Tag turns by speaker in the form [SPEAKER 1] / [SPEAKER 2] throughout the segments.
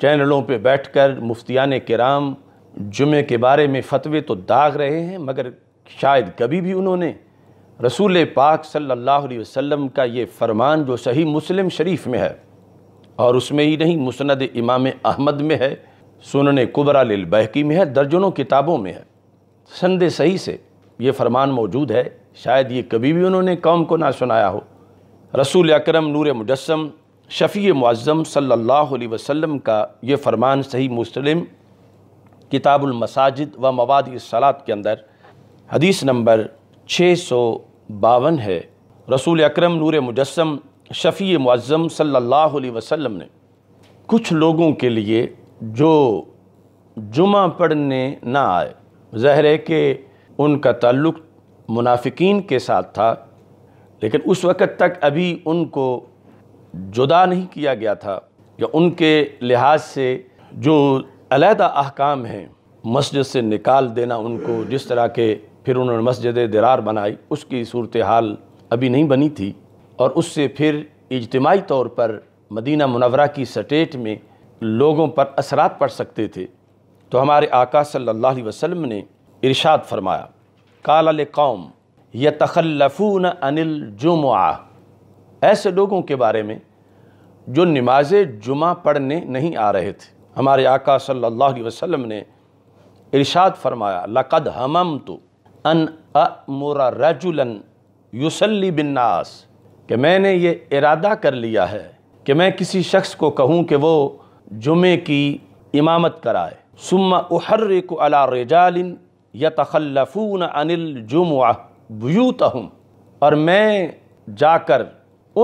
[SPEAKER 1] چینلوں پہ بیٹھ کر مفتیان کرام جمعے کے بارے میں فتوے تو داغ رہے ہیں مگر شاید کبھی بھی انہوں نے رسول پاک صلی اللہ علیہ وسلم کا یہ فرمان جو صحیح مسلم شریف میں ہے اور اس میں ہی نہیں مسند امام احمد میں ہے سنن قبرہ للبحقی میں ہے درجنوں کتابوں میں ہے سند صحیح سے یہ فرمان موجود ہے شاید یہ کبھی بھی انہوں نے قوم کو نہ سنایا ہو رسول اکرم نور مجسم شفیع معظم صلی اللہ علیہ وسلم کا یہ فرمان صحیح مسلم کتاب المساجد و مواد اصلاحات کے اندر حدیث نمبر چھ سو باون ہے رسول اکرم نور مجسم شفیع معظم صلی اللہ علیہ وسلم نے کچھ لوگوں کے لیے جو جمعہ پڑھنے نہ آئے ظاہر ہے کہ ان کا تعلق منافقین کے ساتھ تھا لیکن اس وقت تک ابھی ان کو جدا نہیں کیا گیا تھا یا ان کے لحاظ سے جو علیحدہ احکام ہیں مسجد سے نکال دینا ان کو جس طرح کے پھر انہوں نے مسجد درار بنائی اس کی صورتحال ابھی نہیں بنی تھی اور اس سے پھر اجتماعی طور پر مدینہ منورہ کی سٹیٹ میں لوگوں پر اثرات پڑ سکتے تھے تو ہمارے آقا صلی اللہ علیہ وسلم نے ارشاد فرمایا قال لقوم یتخلفون عن الجمعہ ایسے لوگوں کے بارے میں جو نماز جمعہ پڑھنے نہیں آ رہے تھے ہمارے آقا صلی اللہ علیہ وسلم نے ارشاد فرمایا لقد بِالنَّاسِ کہ میں نے یہ ارادہ کر لیا ہے کہ میں کسی شخص کو کہوں کہ وہ جمعے کی امامت کرائے سما أُحَرِّكُ عَلَى رِجَالٍ يَتَخَلَّفُونَ عَنِ انل بُيُوتَهُمْ اور میں جا کر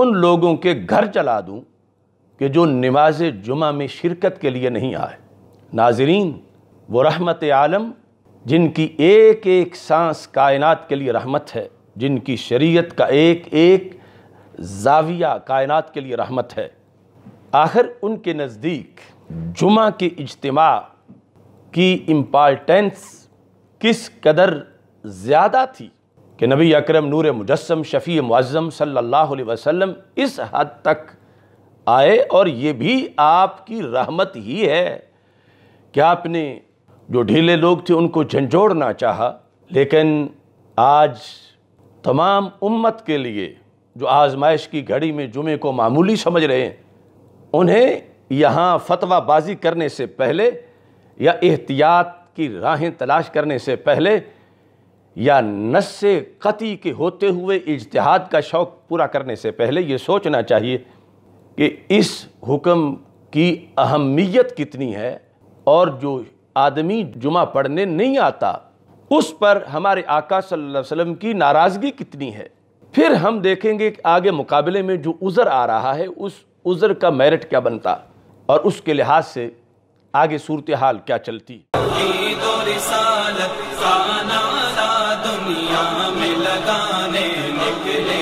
[SPEAKER 1] ان لوگوں کے گھر چلا دوں کہ جو نماز جمعہ میں شرکت کے لیے نہیں آئے ناظرین وہ رحمت عالم جن کی ایک ایک سانس کائنات کے لیے رحمت ہے جن کی شریعت کا ایک ایک زاویہ کائنات کے لیے رحمت ہے آخر ان کے نزدیک جمعہ کے اجتماع کی امپارٹینس کس قدر زیادہ تھی کہ نبی اکرم نور مجسم شفیع معظم صلی اللہ علیہ وسلم اس حد تک آئے اور یہ بھی آپ کی رحمت ہی ہے کہ آپ نے جو ڈھیلے لوگ تھے ان کو جھنجھوڑنا چاہا لیکن آج تمام امت کے لیے جو آزمائش کی گھڑی میں جمعے کو معمولی سمجھ رہے ہیں انہیں یہاں فتوہ بازی کرنے سے پہلے یا احتیاط کی راہیں تلاش کرنے سے پہلے یا نس قطی کے ہوتے ہوئے اجتہاد کا شوق پورا کرنے سے پہلے یہ سوچنا چاہیے کہ اس حکم کی اہمیت کتنی ہے اور جو آدمی جمعہ پڑھنے نہیں آتا اس پر ہمارے آقا صلی اللہ علیہ وسلم کی ناراضگی کتنی ہے پھر ہم دیکھیں گے کہ آگے مقابلے میں جو عذر آ رہا ہے اس عذر کا میرٹ کیا بنتا اور اس کے لحاظ سے آگے صورتحال کیا چلتی دنیا میں لگانے نکلے